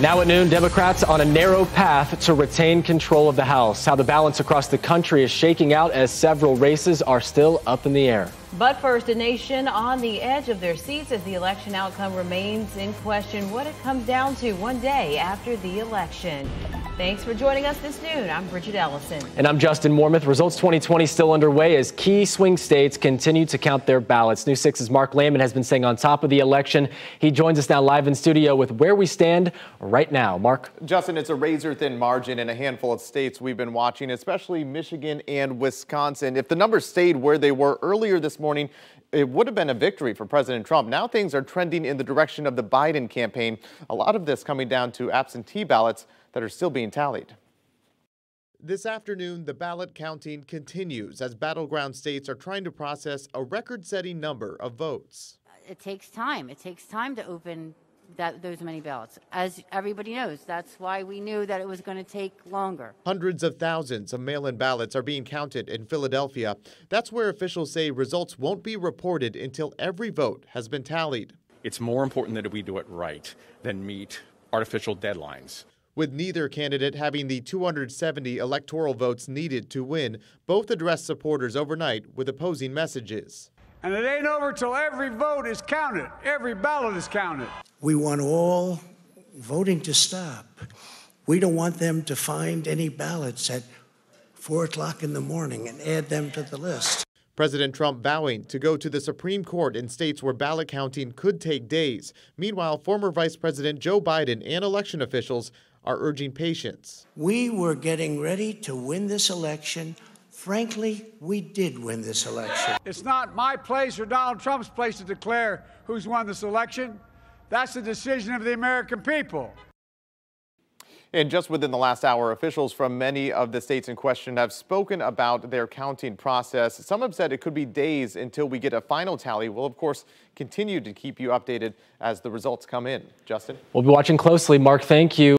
Now at noon, Democrats on a narrow path to retain control of the House. How the balance across the country is shaking out as several races are still up in the air. But first, a nation on the edge of their seats as the election outcome remains in question. What it comes down to one day after the election. Thanks for joining us this noon. I'm Bridget Ellison. And I'm Justin Mormouth. Results 2020 still underway as key swing states continue to count their ballots. New Six's Mark Lehman has been staying on top of the election. He joins us now live in studio with where we stand right now. Mark. Justin, it's a razor thin margin in a handful of states we've been watching, especially Michigan and Wisconsin. If the numbers stayed where they were earlier this morning, it would have been a victory for President Trump. Now things are trending in the direction of the Biden campaign. A lot of this coming down to absentee ballots that are still being tallied. This afternoon, the ballot counting continues as battleground states are trying to process a record setting number of votes. It takes time. It takes time to open that, those many ballots. As everybody knows, that's why we knew that it was going to take longer. Hundreds of thousands of mail in ballots are being counted in Philadelphia. That's where officials say results won't be reported until every vote has been tallied. It's more important that we do it right than meet artificial deadlines. With neither candidate having the 270 electoral votes needed to win, both addressed supporters overnight with opposing messages. And it ain't over till every vote is counted, every ballot is counted. We want all voting to stop. We don't want them to find any ballots at 4 o'clock in the morning and add them to the list. President Trump vowing to go to the Supreme Court in states where ballot counting could take days. Meanwhile, former Vice President Joe Biden and election officials are urging patience. We were getting ready to win this election. Frankly, we did win this election. It's not my place or Donald Trump's place to declare who's won this election. That's the decision of the American people. And just within the last hour, officials from many of the states in question have spoken about their counting process. Some have said it could be days until we get a final tally. We'll, of course, continue to keep you updated as the results come in. Justin? We'll be watching closely. Mark, thank you.